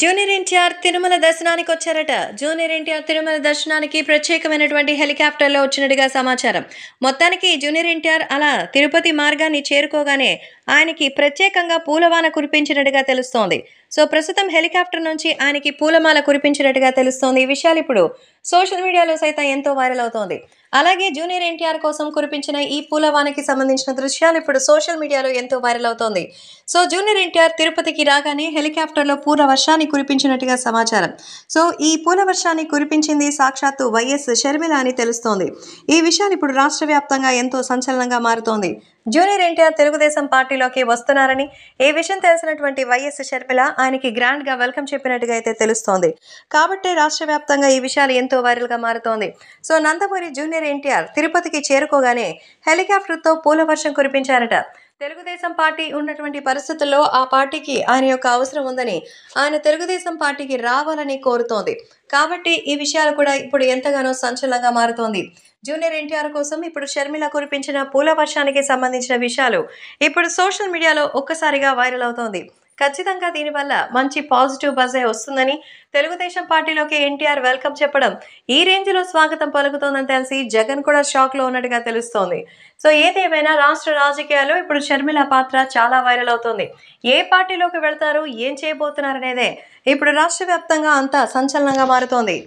junior NTR Tirumala దర్శనానికి వచ్చారట junior NTR Tirumala దర్శనానికి ప్రత్యేకమైనటువంటి హెలికాప్టర్లో వచ్చినట్టుగా సమాచారం మొత్తానికి జూనియర్ ఎన్టీఆర్ అలా తిరుపతి మార్గాన్ని చేరుకోగానే ఆయనకి ప్రత్యేకంగా పూలవాన కురిపించినట్టుగా తెలుస్తోంది సో ప్రస్తుతం హెలికాప్టర్ నుంచి ఆయనకి పూలమాల కురిపించినట్టుగా తెలుస్తోంది ఈ విషయాలు ఇప్పుడు సోషల్ మీడియాలో సైతం ఎంతో వైరల్ అవుతోంది అలాగే జూనియర్ ఎన్టీఆర్ కోసం కురిపించిన ఈ పూలవానికి సంబంధించిన దృశ్యాలు ఇప్పుడు సోషల్ మీడియాలో ఎంతో వైరల్ అవుతోంది సో జూనియర్ ఎన్టీఆర్ తిరుపతికి రాగానే హెలికాప్టర్లో పూల వర్షాన్ని కురిపించినట్టుగా సమాచారం సో ఈ పూల వర్షాన్ని కురిపించింది సాక్షాత్తు వైఎస్ షర్మిల అని తెలుస్తోంది ఈ విషయాలు ఇప్పుడు రాష్ట్ర వ్యాప్తంగా ఎంతో సంచలనంగా మారుతోంది జూనియర్ ఎన్టీఆర్ తెలుగుదేశం పార్టీలోకి వస్తున్నారని ఈ విషయం తెలిసినటువంటి వైఎస్ షర్మిల ఆయనకి గ్రాండ్ గా వెల్కమ్ చెప్పినట్టుగా అయితే తెలుస్తోంది కాబట్టి రాష్ట్ర వ్యాప్తంగా ఈ విషయాలు ఎంతో వైరల్ గా మారుతోంది సో నందమూరి జూనియర్ ఎన్టీఆర్ తిరుపతికి చేరుకోగానే హెలికాప్టర్తో పూల వర్షం కురిపించారట తెలుగుదేశం పార్టీ ఉన్నటువంటి పరిస్థితుల్లో ఆ పార్టీకి ఆయన యొక్క అవసరం ఉందని ఆయన తెలుగుదేశం పార్టీకి రావాలని కోరుతోంది కాబట్టి ఈ విషయాలు కూడా ఇప్పుడు ఎంతగానో సంచలనంగా మారుతోంది జూనియర్ ఎన్టీఆర్ కోసం ఇప్పుడు షర్మిల కురిపించిన పూల వర్షానికి సంబంధించిన విషయాలు ఇప్పుడు సోషల్ మీడియాలో ఒక్కసారిగా వైరల్ అవుతోంది ఖచ్చితంగా దీనివల్ల మంచి పాజిటివ్ బజే వస్తుందని తెలుగుదేశం పార్టీలోకి ఎన్టీఆర్ వెల్కమ్ చెప్పడం ఈ రేంజ్లో స్వాగతం పలుకుతోందని తెలిసి జగన్ కూడా షాక్లో ఉన్నట్టుగా తెలుస్తోంది సో ఏదేమైనా రాష్ట్ర రాజకీయాల్లో ఇప్పుడు షర్మిల పాత్ర చాలా వైరల్ అవుతోంది ఏ పార్టీలోకి వెళ్తారు ఏం చేయబోతున్నారనేదే ఇప్పుడు రాష్ట్ర వ్యాప్తంగా అంతా సంచలనంగా మారుతోంది